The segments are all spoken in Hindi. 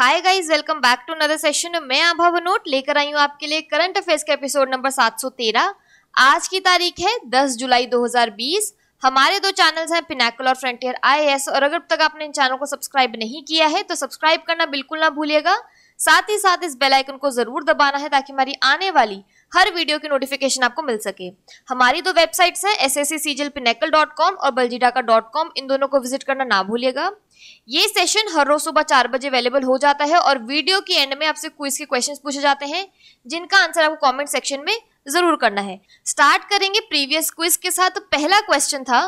hi guys welcome back to another session मैं आभा नोट लेकर आई हूँ आपके लिए करंट अफेयर्स का एपिसोड नंबर 713 आज की तारीख है 10 जुलाई 2020 हमारे दो चैनल्स हैं पिनाकल और फ्रंटियर आईएएस और अगर अब तक आपने इन चैनल को सब्सक्राइब नहीं किया है तो सब्सक्राइब करना बिल्कुल ना भूलिएगा साथ ही साथ इस बेलाइकन को जरूर दबाना है ताकि हमारी आने वाली हर वीडियो की नोटिफिकेशन आपको मिल सके हमारी दो वेबसाइट्स हैं एस एस सी और बलजीडा डॉट कॉम इन दोनों को विजिट करना ना भूलिएगा ये सेशन हर रोज सुबह चार बजे अवेलेबल हो जाता है और वीडियो के एंड में आपसे क्विज के क्वेश्चंस पूछे जाते हैं जिनका आंसर आपको कमेंट सेक्शन में जरूर करना है स्टार्ट करेंगे प्रीवियस क्विज के साथ पहला क्वेश्चन था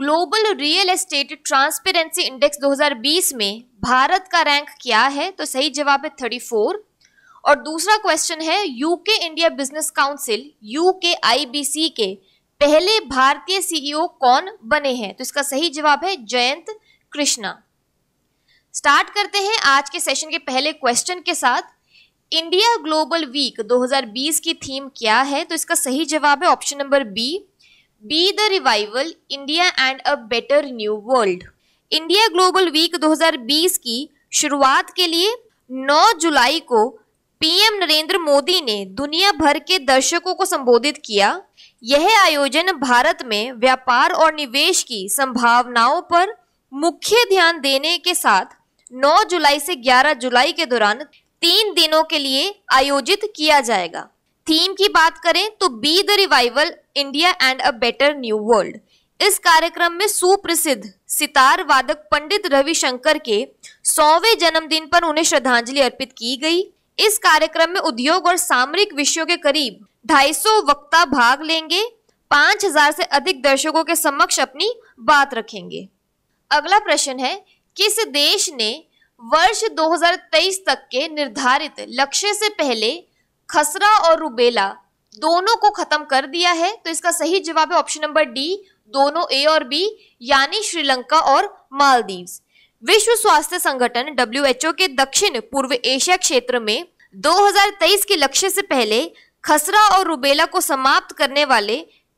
global real estate transparency index 2020 में भारत का रैंक क्या है तो सही जवाब है 34 और दूसरा क्वेश्चन है UK India business council UK IBC के पहले भारतीय सीईओ e कौन बने हैं तो इसका सही जवाब है जयंत कृष्णा स्टार्ट करते हैं आज के सेशन के पहले क्वेश्चन के साथ इंडिया ग्लोबल वीक 2020 की थीम क्या है तो इसका सही जवाब है option number B be the revival India and a better new world India global week 2020 की शुरुआत के लिए 9 जुलाई को पीएम नरेंद्र मोदी ने दुनिया भर के दर्शकों को संबोधित किया यह आयोजन भारत में व्यापार और निवेश की संभावनाओं पर मुख्य ध्यान देने के साथ 9 जुलाई से 11 जुलाई के दौरान तीन दिनों के लिए आयोजित किया जाएगा थीम की बात करें तो be the revival India and a better new world इस कार्यक्रम में सुप्रसिद्ध सितार वादक पंडित रविशंकर के सौवे जन्मदिन पर उन्हें श्रद्धांजलि अर्पित की गई इस कार्यक्रम में उद्योग और सामरिक विषयों के करीब 250 वक्ता भाग लेंगे 5000 से अधिक दर्शकों के समक्ष अपनी बात रखेंगे अगला प्रश्न है किस देश ने वर्ष 2023 तक के निर्धारित लक्ष्य से पहले खसरा और रुबेला दोनों को खत्म कर दिया है तो इसका सही जवाब है ऑप्शन नंबर डी दोनों ए और बी यानी श्रीलंका और मालदीव्स विश्व स्वास्थ्य संगठन डब्ल्यू के दक्षिण पूर्व एशिया क्षेत्र में 2023 के लक्ष्य से पहले खसरा और रुबेला को समाप्त करने वाले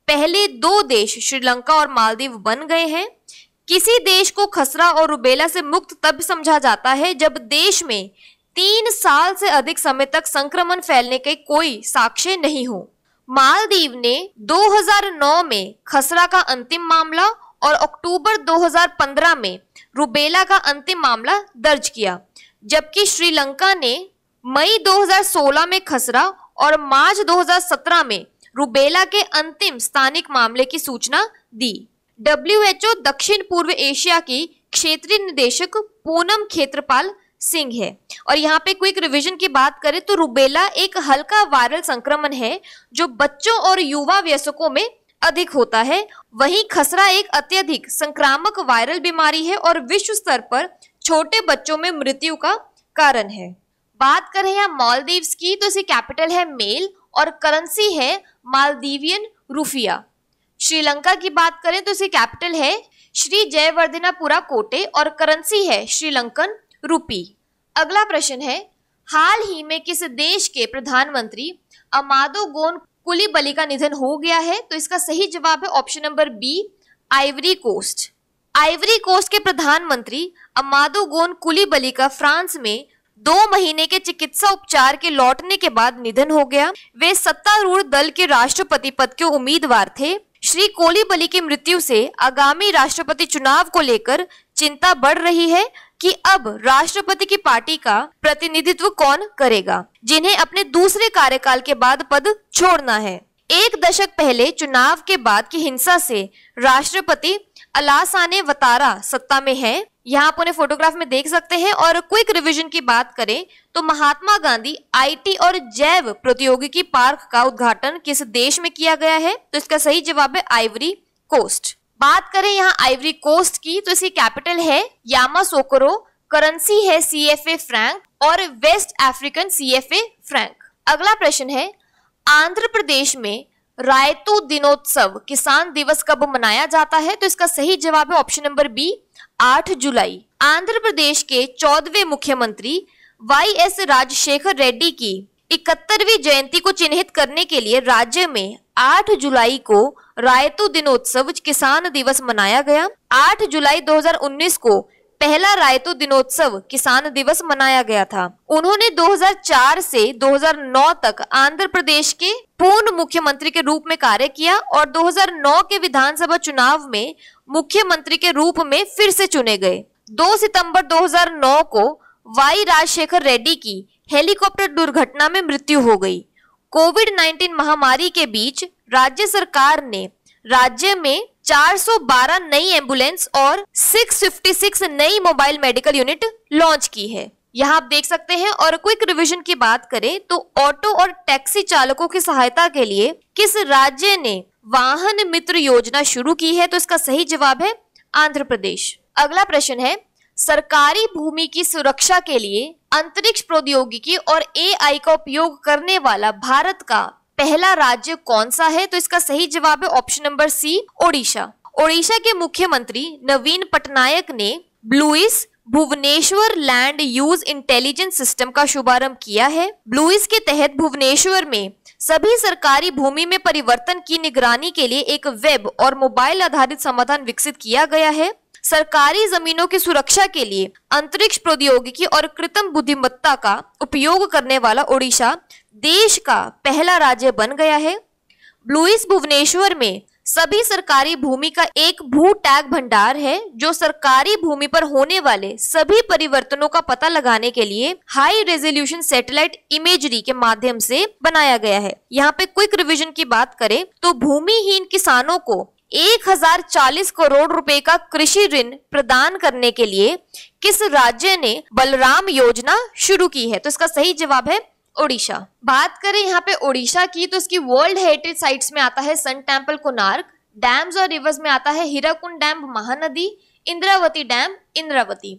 पहले दो देश श्रीलंका और मालदीव बन गए हैं किसी देश को खसरा और रुबेला से मुक्त तब समझा जाता है जब देश में तीन साल से अधिक समय तक संक्रमण फैलने के कोई साक्ष्य नहीं हो मालदीव ने 2009 में खसरा का अंतिम मामला और अक्टूबर 2015 में रुबेला का अंतिम मामला दर्ज किया जबकि श्रीलंका ने मई 2016 में खसरा और मार्च 2017 में रुबेला के अंतिम स्थानिक मामले की सूचना दी डब्ल्यूएचओ दक्षिण पूर्व एशिया की क्षेत्रीय निदेशक पूनम खेत्रपाल सिंह है और यहाँ पे क्विक रिवीजन की बात करें तो रुबेला एक हल्का वायरल संक्रमण है जो बच्चों और युवा व्यसकों में अधिक होता है वहीं खसरा एक अत्यधिक संक्रामक वायरल बीमारी है और विश्व स्तर पर छोटे बच्चों में मृत्यु का कारण है बात करें यहाँ मालदीव्स की तो इसकी कैपिटल है मेल और करेंसी है मालदीवियन रूफिया श्रीलंका की बात करें तो इसकी कैपिटल है श्री जयवर्धनापुरा कोटे और करेंसी है श्रीलंकन रूपी अगला प्रश्न है हाल ही में किस देश के प्रधानमंत्री अमादो गोन कुलीबली का निधन हो गया है तो इसका सही जवाब है option number B Ivory Coast Ivory Coast के प्रधानमंत्री अमादो गोन कुलीबली का फ्रांस में दो महीने के चिकित्सा उपचार के लौटने के बाद निधन हो गया वे सत्तारूढ़ दल के राष्ट्रपति पद के उम्मीदवार थे श्री कोलीबली की मृत्यु से आगामी राष्ट्रपति चुनाव को लेकर चिंता बढ़ रही है कि अब राष्ट्रपति की पार्टी का प्रतिनिधित्व कौन करेगा जिन्हें अपने दूसरे कार्यकाल के बाद पद छोड़ना है एक दशक पहले चुनाव के बाद की हिंसा से राष्ट्रपति अलासाने वतारा सत्ता में है यहाँ आप उन्हें फोटोग्राफ में देख सकते हैं और क्विक रिवीजन की बात करें तो महात्मा गांधी आईटी और जैव प्रौद्योगिकी पार्क का उद्घाटन किस देश में किया गया है तो इसका सही जवाब है आइवरी कोस्ट बात करें यहाँ आइवरी कोस्ट की तो इसकी कैपिटल है यामा सोकरो करेंसी है सी एफ ए फ्रैंक और West African C F A franc अगला प्रश्न है आंध्र प्रदेश में रायतू दिनोत्सव किसान दिवस कब मनाया जाता है तो इसका सही जवाब है ऑप्शन नंबर बी 8 जुलाई आंध्र प्रदेश के चौदहवे मुख्यमंत्री वाई एस राजशेखर रेड्डी की इकहत्तरवीं जयंती को चिन्हित करने के लिए राज्य में 8 जुलाई को रायतु दिनोत्सव किसान दिवस मनाया गया 8 जुलाई 2019 को पहला रायतो दिनोत्सव किसान दिवस मनाया गया था उन्होंने 2004 से 2009 तक आंध्र प्रदेश के पूर्ण मुख्यमंत्री के रूप में कार्य किया और 2009 के विधानसभा चुनाव में मुख्यमंत्री के रूप में फिर से चुने गए 2 सितंबर 2009 को वाई राजशेखर रेड्डी की हेलीकॉप्टर दुर्घटना में मृत्यु हो गई कोविड 19 महामारी के बीच राज्य सरकार ने राज्य में 412 नई एम्बुलेंस और 656 नई मोबाइल मेडिकल यूनिट लॉन्च की है यहाँ आप देख सकते हैं और क्विक रिवीजन की बात करें तो ऑटो और टैक्सी चालकों की सहायता के लिए किस राज्य ने वाहन मित्र योजना शुरू की है तो इसका सही जवाब है आंध्र प्रदेश अगला प्रश्न है सरकारी भूमि की सुरक्षा के लिए अंतरिक्ष प्रौद्योगिकी और एआई का उपयोग करने वाला भारत का पहला राज्य कौन सा है तो इसका सही जवाब है option number C Odisha Odisha के मुख्यमंत्री नवीन पटनायक ने BLUIS Bhubaneswar land use intelligence system का शुभारंभ किया है ब्लूइस के तहत भुवनेश्वर में सभी सरकारी भूमि में परिवर्तन की निगरानी के लिए एक वेब और मोबाइल आधारित समाधान विकसित किया गया है सरकारी जमीनों की सुरक्षा के लिए अंतरिक्ष प्रौद्योगिकी और कृत्रिम बुद्धिमत्ता का उपयोग करने वाला ओडिशा देश का पहला राज्य बन गया है ब्लूइस भुवनेश्वर में सभी सरकारी भूमि का एक भू टैग भंडार है जो सरकारी भूमि पर होने वाले सभी परिवर्तनों का पता लगाने के लिए हाई रेजोल्यूशन सैटेलाइट इमेजरी के माध्यम से बनाया गया है यहाँ पे क्विक रिवीजन की बात करें तो भूमिहीन किसानों को 1040 करोड़ रुपए का कृषि ऋण प्रदान करने के लिए किस राज्य ने बलराम योजना शुरू की है तो इसका सही जवाब है ओडिशा बात करें यहाँ पे ओडिशा की तो इसकी वर्ल्ड हेरिटेज साइट्स में आता है सन टेम्पल कोनार्क डैम्स और रिवर्स में आता है Hirakud dam Mahanadi Indravati dam Indravati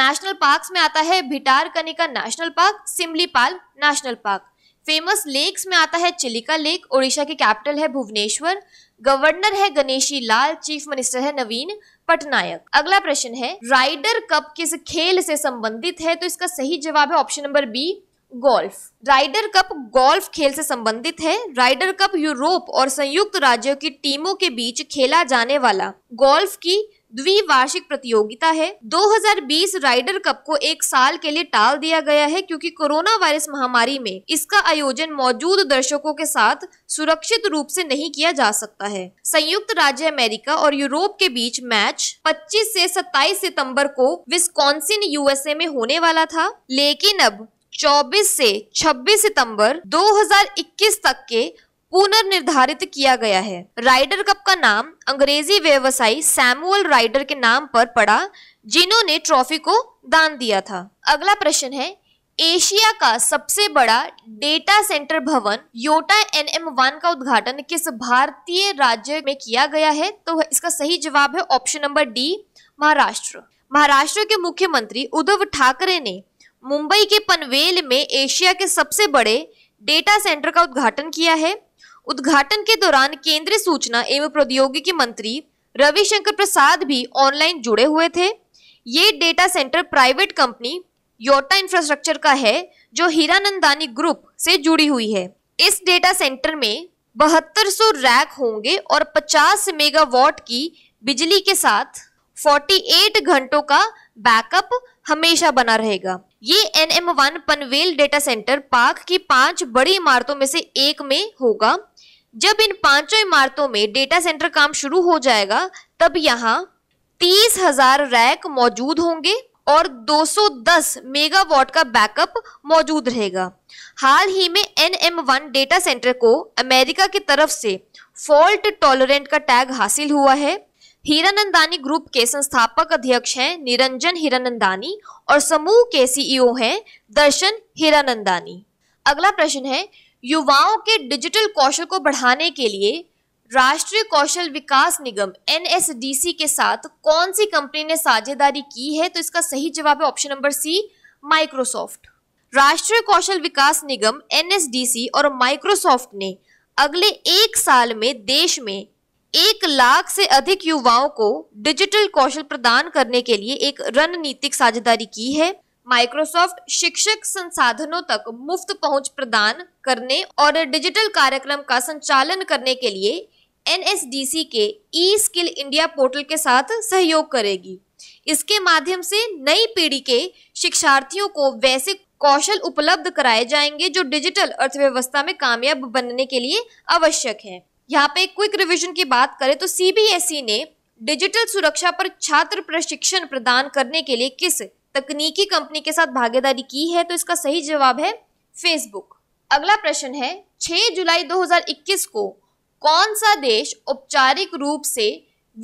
national parks में आता है Bhitarkanika national park Similipal national park famous lakes में आता है चिलिका लेक ओडिशा के कैपिटल है भुवनेश्वर गवर्नर है गणेशी लाल चीफ मिनिस्टर है नवीन पटनायक अगला प्रश्न है राइडर कप किस खेल से संबंधित है तो इसका सही जवाब है option number B golf Ryder cup golf खेल से संबंधित है राइडर कप यूरोप और संयुक्त राज्यों की टीमों के बीच खेला जाने वाला गोल्फ की द्विवार्षिक प्रतियोगिता है 2020 राइडर कप को एक साल के लिए टाल दिया गया है क्योंकि कोरोना वायरस महामारी में इसका आयोजन मौजूद दर्शकों के साथ सुरक्षित रूप से नहीं किया जा सकता है संयुक्त राज्य अमेरिका और यूरोप के बीच मैच 25 से 27 सितंबर को विस्कॉन्सिन यूएसए में होने वाला था लेकिन अब 24 से 26 सितंबर 2021 तक के पुनर्निर्धारित किया गया है राइडर कप का नाम अंग्रेजी व्यवसायी सैमुअल राइडर के नाम पर पड़ा जिन्होंने ट्रॉफी को दान दिया था अगला प्रश्न है एशिया का सबसे बड़ा डेटा सेंटर भवन योटा एन एम वन का उद्घाटन किस भारतीय राज्य में किया गया है तो इसका सही जवाब है option number D Maharashtra Maharashtra के मुख्यमंत्री उद्धव ठाकरे ने मुंबई के पनवेल में एशिया के सबसे बड़े डेटा सेंटर का उद्घाटन किया है उद्घाटन के दौरान केंद्रीय सूचना एवं प्रौद्योगिकी मंत्री रविशंकर प्रसाद भी ऑनलाइन जुड़े हुए थे ये data center private company Yotta infrastructure का है जो हीरानंदानी ग्रुप से जुड़ी हुई है इस डेटा सेंटर में बहत्तर सौ रैक होंगे और 50 मेगावाट की बिजली के साथ 48 घंटों का बैकअप हमेशा बना रहेगा ये N M one Panvel data center park की पांच बड़ी इमारतों में से एक में होगा जब इन पांचों इमारतों में डेटा सेंटर काम शुरू हो जाएगा तब यहाँ तीस हजार रैक मौजूद होंगे और 210 मेगावाट का बैकअप मौजूद रहेगा हाल ही में N M one data center को अमेरिका की तरफ से फॉल्ट टॉलरेंट का टैग हासिल हुआ है हिरानंदानी ग्रुप के संस्थापक अध्यक्ष हैं निरंजन हिरानंदानी और समूह के सीईओ e हैं दर्शन हिरानंदानी अगला प्रश्न है युवाओं के डिजिटल कौशल को बढ़ाने के लिए राष्ट्रीय कौशल विकास निगम एनएसडीसी के साथ कौन सी कंपनी ने साझेदारी की है तो इसका सही जवाब है ऑप्शन नंबर सी माइक्रोसॉफ्ट राष्ट्रीय कौशल विकास निगम एनएसडीसी और माइक्रोसॉफ्ट ने अगले एक साल में देश में एक लाख से अधिक युवाओं को डिजिटल कौशल प्रदान करने के लिए एक रणनीतिक साझेदारी की है माइक्रोसॉफ्ट शिक्षक संसाधनों तक मुफ्त पहुंच प्रदान करने और डिजिटल कार्यक्रम का संचालन करने के लिए एन के ई स्किल इंडिया पोर्टल के साथ सहयोग करेगी इसके माध्यम से नई पीढ़ी के शिक्षार्थियों को वैसे कौशल उपलब्ध कराए जाएंगे जो डिजिटल अर्थव्यवस्था में कामयाब बनने के लिए आवश्यक है यहाँ पे क्विक रिविजन की बात करें तो सीबीएसई e ने डिजिटल सुरक्षा पर छात्र प्रशिक्षण प्रदान करने के लिए किस तकनीकी कंपनी के साथ भागीदारी की है तो इसका सही जवाब है फेसबुक अगला प्रश्न है 6 जुलाई 2021 को कौन सा देश औपचारिक रूप से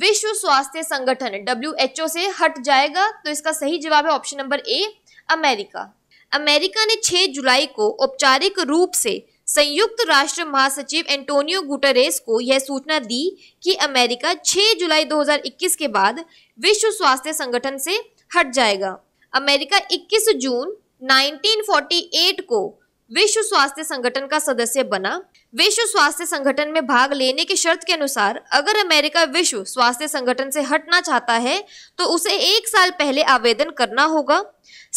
विश्व स्वास्थ्य संगठन डब्ल्यू से हट जाएगा तो इसका सही जवाब है option number A America America ने 6 जुलाई को औपचारिक रूप से संयुक्त राष्ट्र महासचिव एंटोनियो गुटरेस को यह सूचना दी कि अमेरिका 6 जुलाई 2021 के बाद विश्व स्वास्थ्य संगठन से हट जाएगा अमेरिका 21 जून 1948 को विश्व स्वास्थ्य संगठन का सदस्य बना विश्व स्वास्थ्य संगठन में भाग लेने की शर्त के अनुसार अगर अमेरिका विश्व स्वास्थ्य संगठन से हटना चाहता है तो उसे एक साल पहले आवेदन करना होगा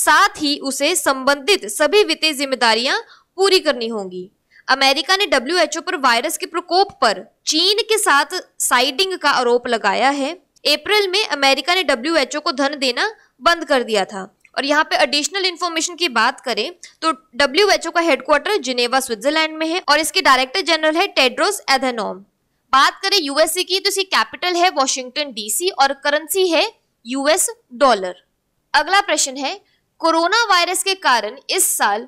साथ ही उसे संबंधित सभी वित्तीय जिम्मेदारियां पूरी करनी होंगी अमेरिका ने डब्ल्यू पर वायरस के प्रकोप पर चीन के साथ साइडिंग का आरोप लगाया है अप्रैल में अमेरिका ने डब्ल्यू को धन देना बंद कर दिया था और यहाँ पे एडिशनल इन्फॉर्मेशन की बात करें तो डब्ल्यू एच ओ का हेडक्वार्टर जिनेवा स्विट्जरलैंड में है और इसके डायरेक्टर जनरल है टेड्रोस एधेनोम बात करें यूएसए की तो इसकी कैपिटल है वॉशिंगटन डीसी और करेंसी है यूएस डॉलर अगला प्रश्न है कोरोना वायरस के कारण इस साल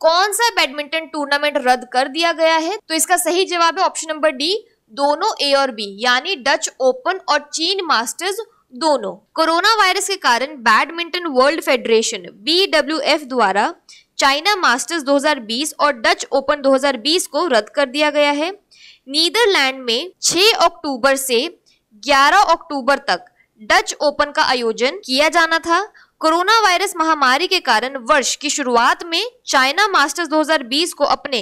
कौन सा बैडमिंटन टूर्नामेंट रद्द कर दिया गया है तो इसका सही जवाब है ऑप्शन नंबर डी दोनों ए और बी यानी डच ओपन और चीन मास्टर्स दोनों कोरोना वायरस के कारण बैडमिंटन वर्ल्ड फेडरेशन बी द्वारा चाइना मास्टर्स 2020 और डच ओपन 2020 को रद्द कर दिया गया है नीदरलैंड में 6 अक्टूबर से 11 अक्टूबर तक डच ओपन का आयोजन किया जाना था कोरोना वायरस महामारी के कारण वर्ष की शुरुआत में चाइना मास्टर्स 2020 को अपने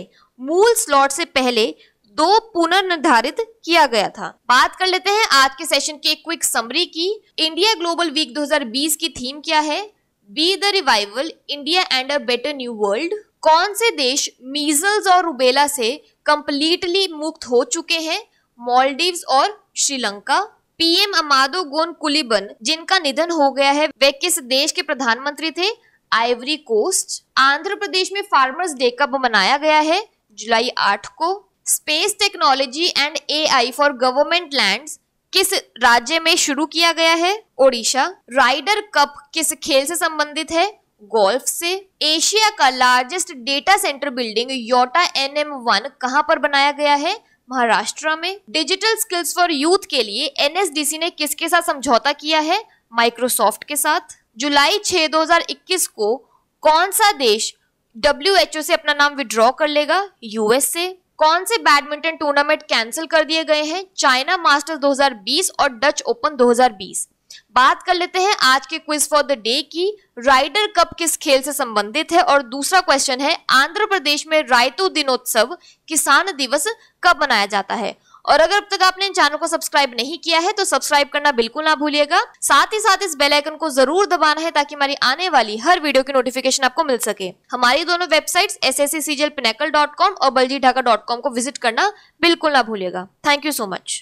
मूल स्लॉट से पहले दो पुनर्निर्धारित किया गया था बात कर लेते हैं आज के सेशन के क्विक समरी की इंडिया ग्लोबल वीक 2020 की थीम क्या है be the revival India and a better new world कौन से देश मीजल्स और रुबेला से कंप्लीटली मुक्त हो चुके हैं मॉलडीव्स और श्रीलंका पीएम अमादो गोन कुलिबन जिनका निधन हो गया है वे किस देश के प्रधानमंत्री थे आइवरी कोस्ट आंध्र प्रदेश में फार्मर्स डे कब मनाया गया है जुलाई आठ को space technology and AI for government lands किस राज्य में शुरू किया गया है ओडिशा राइडर कप किस खेल से संबंधित है गोल्फ से एशिया का largest data center building Yotta N M one कहाँ पर बनाया गया है महाराष्ट्र में डिजिटल स्किल्स फॉर यूथ के लिए एनएसडीसी ने किसके साथ समझौता किया है माइक्रोसॉफ्ट के साथ जुलाई 6 2021 को कौन सा देश डब्ल्यू से अपना नाम विड्रॉ कर लेगा यूएस से कौन से बैडमिंटन टूर्नामेंट कैंसिल कर दिए गए हैं चाइना मास्टर्स 2020 और डच ओपन 2020 बात कर लेते हैं आज के क्विज फॉर द डे की राइडर कप किस खेल से संबंधित है और दूसरा क्वेश्चन है आंध्र प्रदेश में रायतु दिनोत्सव किसान दिवस कब मनाया जाता है और अगर अब तक आपने चैनल को सब्सक्राइब नहीं किया है तो सब्सक्राइब करना बिल्कुल ना भूलिएगा साथ ही साथ इस बेल आइकन को जरूर दबाना है ताकि हमारी आने वाली हर वीडियो की नोटिफिकेशन आपको मिल सके हमारी दोनों वेबसाइट एस एस सी और बलजी ढाका को विजिट करना बिल्कुल ना भूलिएगा थैंक यू सो मच